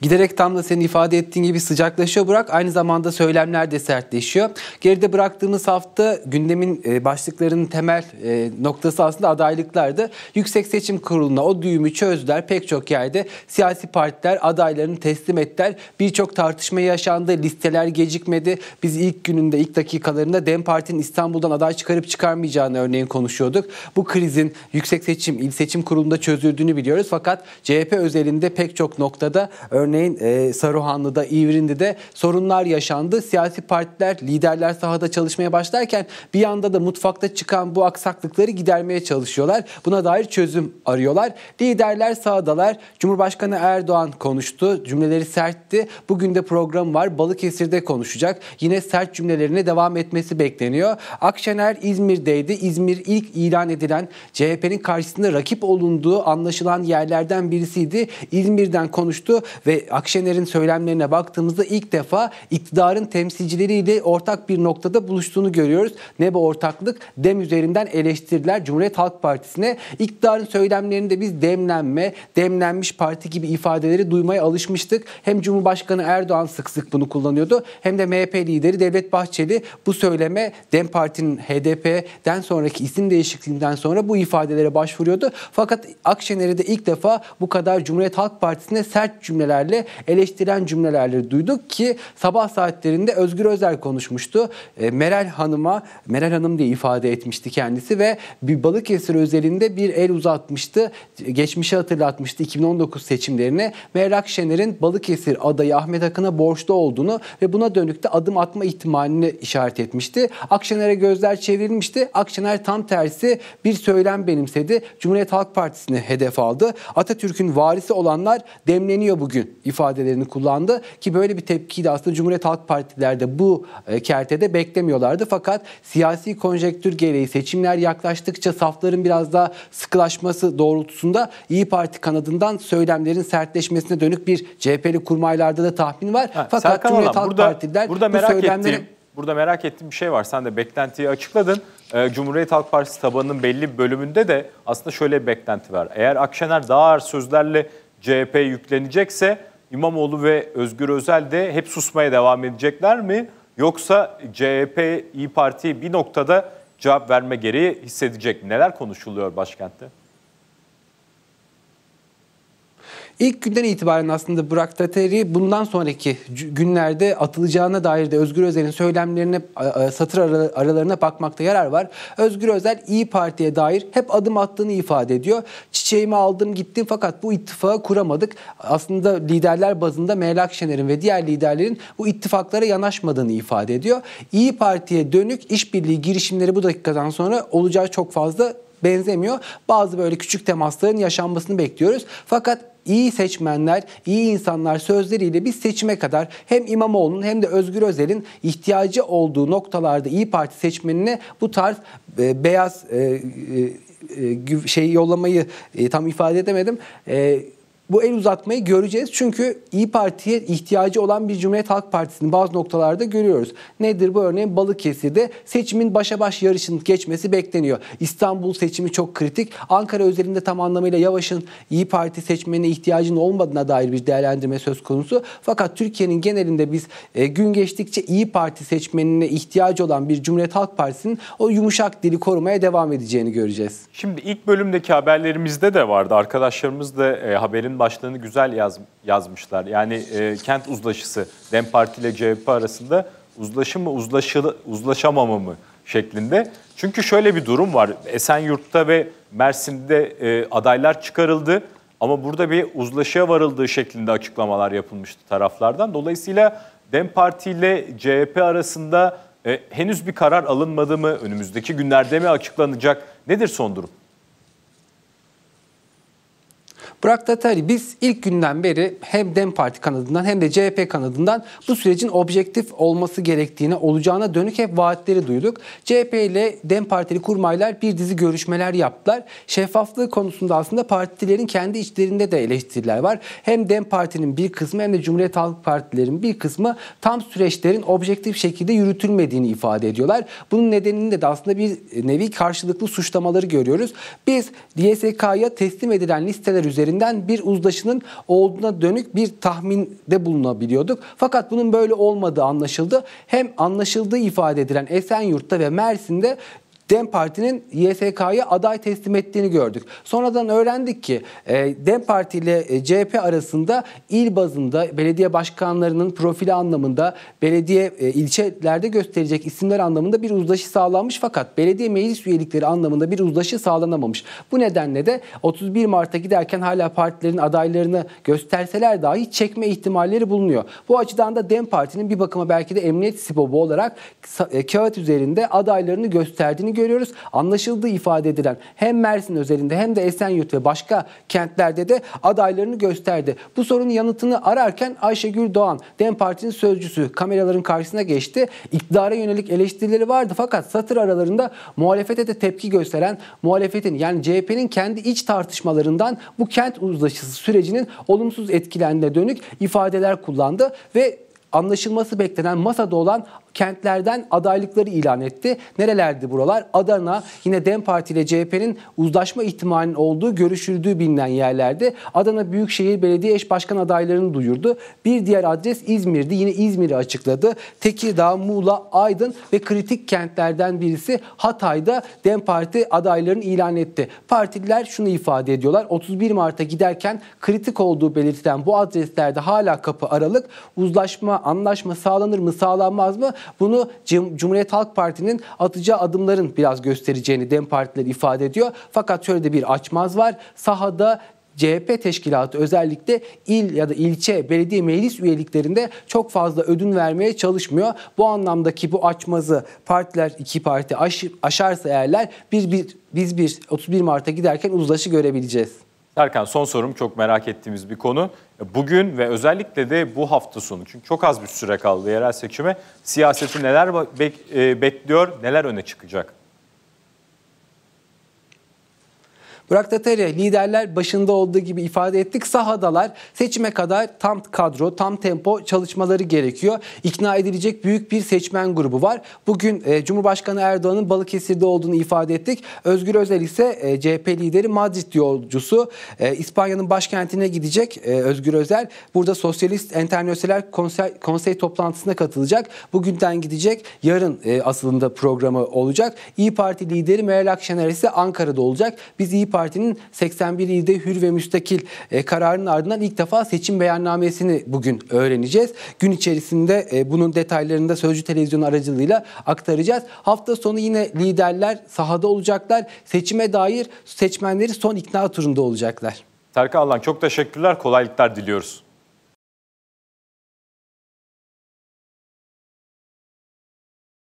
Giderek tam da senin ifade ettiğin gibi sıcaklaşıyor Burak. Aynı zamanda söylemler de sertleşiyor. Geride bıraktığımız hafta gündemin e, başlıklarının temel e, noktası aslında adaylıklardı. Yüksek Seçim Kurulu'na o düğümü çözdüler. Pek çok yerde siyasi partiler adaylarını teslim ettiler. Birçok tartışma yaşandı. Listeler gecikmedi. Biz ilk gününde, ilk dakikalarında DEM Parti'nin İstanbul'dan aday çıkarıp çıkarmayacağını örneğin konuşuyorduk. Bu krizin Yüksek Seçim, İl Seçim Kurulu'nda çözüldüğünü biliyoruz. Fakat CHP özelinde pek çok noktada örneğin Örneğin e, Saruhanlı'da, İvrindi'de sorunlar yaşandı. Siyasi partiler, liderler sahada çalışmaya başlarken bir yanda da mutfakta çıkan bu aksaklıkları gidermeye çalışıyorlar. Buna dair çözüm arıyorlar. Liderler sahadalar. Cumhurbaşkanı Erdoğan konuştu. Cümleleri sertti. Bugün de program var. Balıkesir'de konuşacak. Yine sert cümlelerine devam etmesi bekleniyor. Akşener İzmir'deydi. İzmir ilk ilan edilen CHP'nin karşısında rakip olunduğu anlaşılan yerlerden birisiydi. İzmir'den konuştu ve Akşener'in söylemlerine baktığımızda ilk defa iktidarın temsilcileriyle ortak bir noktada buluştuğunu görüyoruz. Ne bu ortaklık? Dem üzerinden eleştirdiler Cumhuriyet Halk Partisi'ne. İktidarın söylemlerinde biz demlenme, demlenmiş parti gibi ifadeleri duymaya alışmıştık. Hem Cumhurbaşkanı Erdoğan sık sık bunu kullanıyordu hem de MHP lideri Devlet Bahçeli bu söyleme Dem Parti'nin HDP'den sonraki isim değişikliğinden sonra bu ifadelere başvuruyordu. Fakat Akşener'i de ilk defa bu kadar Cumhuriyet Halk Partisi'ne sert cümleler cümlelerle eleştiren cümlelerle duyduk ki sabah saatlerinde Özgür Özel konuşmuştu. E, Meral Hanım'a, Meral Hanım diye ifade etmişti kendisi ve bir Balıkesir özelinde bir el uzatmıştı. Geçmişi hatırlatmıştı 2019 seçimlerine. Meral Akşener'in Balıkesir adayı Ahmet Akın'a borçlu olduğunu ve buna dönük de adım atma ihtimalini işaret etmişti. Akşener'e gözler çevrilmişti. Akşener tam tersi bir söylem benimsedi. Cumhuriyet Halk Partisi'ni hedef aldı. Atatürk'ün varisi olanlar demleniyor bugün ifadelerini kullandı ki böyle bir tepkiyi de aslında Cumhuriyet Halk Partileri de bu e, kertede beklemiyorlardı. Fakat siyasi konjektür gereği seçimler yaklaştıkça safların biraz daha sıkılaşması doğrultusunda İyi Parti kanadından söylemlerin sertleşmesine dönük bir CHP'li kurmaylarda da tahmin var. Ha, Fakat Serkan Cumhuriyet Halk burada, Partililer burada merak bu söylemleri... Ettiğim, burada merak ettiğim bir şey var. Sen de beklentiyi açıkladın. Ee, Cumhuriyet Halk Partisi tabanının belli bir bölümünde de aslında şöyle bir beklenti var. Eğer Akşener daha ağır sözlerle CHP yüklenecekse İmamoğlu ve Özgür Özel de hep susmaya devam edecekler mi? Yoksa CHP, İyi Parti bir noktada cevap verme gereği hissedecek mi? Neler konuşuluyor başkentte? İlk günden itibaren aslında Burak Tateri bundan sonraki günlerde atılacağına dair de Özgür Özel'in söylemlerine satır aralarına bakmakta yarar var. Özgür Özel İyi Parti'ye dair hep adım attığını ifade ediyor. Çiçeğimi aldım gittim fakat bu ittifağı kuramadık. Aslında liderler bazında Meral Akşener'in ve diğer liderlerin bu ittifaklara yanaşmadığını ifade ediyor. İyi Parti'ye dönük işbirliği girişimleri bu dakikadan sonra olacağı çok fazla benzemiyor. Bazı böyle küçük temasların yaşanmasını bekliyoruz. Fakat iyi seçmenler, iyi insanlar sözleriyle bir seçime kadar hem İmamoğlu'nun hem de Özgür Özel'in ihtiyacı olduğu noktalarda İyi Parti seçmenine bu tarz e, beyaz e, e, e şey yollamayı e, tam ifade edemedim. E, bu el uzatmayı göreceğiz. Çünkü İyi Parti'ye ihtiyacı olan bir Cumhuriyet Halk Partisi'nin bazı noktalarda görüyoruz. Nedir bu örneğin Balıkesir'de seçimin başa baş yarışının geçmesi bekleniyor. İstanbul seçimi çok kritik. Ankara özelinde tam anlamıyla Yavaş'ın İyi Parti seçmenine ihtiyacının olmadığına dair bir değerlendirme söz konusu. Fakat Türkiye'nin genelinde biz e, gün geçtikçe İyi Parti seçmenine ihtiyacı olan bir Cumhuriyet Halk Partisi'nin o yumuşak dili korumaya devam edeceğini göreceğiz. Şimdi ilk bölümdeki haberlerimizde de vardı. Arkadaşlarımız da e, haberin bölümün başlığını güzel yaz, yazmışlar. Yani e, kent uzlaşısı DEM Parti ile CHP arasında uzlaşı mı uzlaşılı, uzlaşamama mı şeklinde. Çünkü şöyle bir durum var. Esenyurt'ta ve Mersin'de e, adaylar çıkarıldı ama burada bir uzlaşıya varıldığı şeklinde açıklamalar yapılmıştı taraflardan. Dolayısıyla DEM Parti ile CHP arasında e, henüz bir karar alınmadı mı? Önümüzdeki günlerde mi açıklanacak? Nedir son durum? Burak Tatari biz ilk günden beri hem DEM Parti kanadından hem de CHP kanadından bu sürecin objektif olması gerektiğine, olacağına dönük hep vaatleri duyduk. CHP ile DEM Partili kurmaylar bir dizi görüşmeler yaptılar. Şeffaflığı konusunda aslında partilerin kendi içlerinde de eleştiriler var. Hem DEM Parti'nin bir kısmı hem de Cumhuriyet Halk Partilerin bir kısmı tam süreçlerin objektif şekilde yürütülmediğini ifade ediyorlar. Bunun nedeninde de aslında bir nevi karşılıklı suçlamaları görüyoruz. Biz DSK'ya teslim edilen listeler üzerinde üzerinden bir uzlaşının olduğuna dönük bir tahminde bulunabiliyorduk. Fakat bunun böyle olmadığı anlaşıldı. Hem anlaşıldığı ifade edilen Esenyurt'ta ve Mersin'de DEM Parti'nin YSK'ya aday teslim ettiğini gördük. Sonradan öğrendik ki e, DEM Parti ile e, CHP arasında il bazında belediye başkanlarının profili anlamında belediye e, ilçelerde gösterecek isimler anlamında bir uzlaşı sağlanmış fakat belediye meclis üyelikleri anlamında bir uzlaşı sağlanamamış. Bu nedenle de 31 Mart'a giderken hala partilerin adaylarını gösterseler dahi çekme ihtimalleri bulunuyor. Bu açıdan da DEM Parti'nin bir bakıma belki de emniyet sibobu olarak e, kağıt üzerinde adaylarını gösterdiğini görüyoruz. Anlaşıldığı ifade edilen hem Mersin özelinde hem de Esenyurt ve başka kentlerde de adaylarını gösterdi. Bu sorunun yanıtını ararken Ayşegül Doğan, DEM Parti'nin sözcüsü kameraların karşısına geçti. İktidara yönelik eleştirileri vardı fakat satır aralarında muhalefete de tepki gösteren muhalefetin yani CHP'nin kendi iç tartışmalarından bu kent uzlaşısı sürecinin olumsuz etkilendiğine dönük ifadeler kullandı ve anlaşılması beklenen masada olan kentlerden adaylıkları ilan etti. Nerelerdi buralar? Adana yine DEM Parti ile CHP'nin uzlaşma ihtimalinin olduğu görüşüldüğü bilinen yerlerde Adana Büyükşehir Belediye Eş Başkan adaylarını duyurdu. Bir diğer adres İzmir'di. Yine İzmir'i açıkladı. Tekirdağ, Muğla, Aydın ve kritik kentlerden birisi Hatay'da DEM Parti adaylarını ilan etti. Partililer şunu ifade ediyorlar. 31 Mart'a giderken kritik olduğu belirtilen bu adreslerde hala kapı aralık uzlaşma anlaşma sağlanır mı sağlanmaz mı bunu Cumhuriyet Halk Partisi'nin atacağı adımların biraz göstereceğini DEM partileri ifade ediyor. Fakat şöyle de bir açmaz var. Sahada CHP teşkilatı özellikle il ya da ilçe belediye meclis üyeliklerinde çok fazla ödün vermeye çalışmıyor. Bu anlamdaki bu açmazı partiler iki parti aşarsa eğerler bir, bir, biz bir 31 Mart'a giderken uzlaşı görebileceğiz. Serkan son sorum çok merak ettiğimiz bir konu. Bugün ve özellikle de bu hafta sonu çünkü çok az bir süre kaldı yerel seçime siyaseti neler bek- e, bekliyor, neler öne çıkacak? Burak Tatarya liderler başında olduğu gibi ifade ettik. Sahadalar seçime kadar tam kadro, tam tempo çalışmaları gerekiyor. İkna edilecek büyük bir seçmen grubu var. Bugün e, Cumhurbaşkanı Erdoğan'ın Balıkesir'de olduğunu ifade ettik. Özgür Özel ise e, CHP lideri Madrid yolcusu. E, İspanya'nın başkentine gidecek e, Özgür Özel. Burada Sosyalist Enternasyonel konser, Konsey toplantısına katılacak. Bugünden gidecek. Yarın e, aslında programı olacak. İyi Parti lideri Meral Akşener ise Ankara'da olacak. Biz İyi Parti Parti'nin 81 ilde hür ve müstakil e, kararının ardından ilk defa seçim beyannamesini bugün öğreneceğiz. Gün içerisinde e, bunun detaylarını da Sözcü Televizyonu aracılığıyla aktaracağız. Hafta sonu yine liderler sahada olacaklar. Seçime dair seçmenleri son ikna turunda olacaklar. Tarık Allan çok teşekkürler. Kolaylıklar diliyoruz.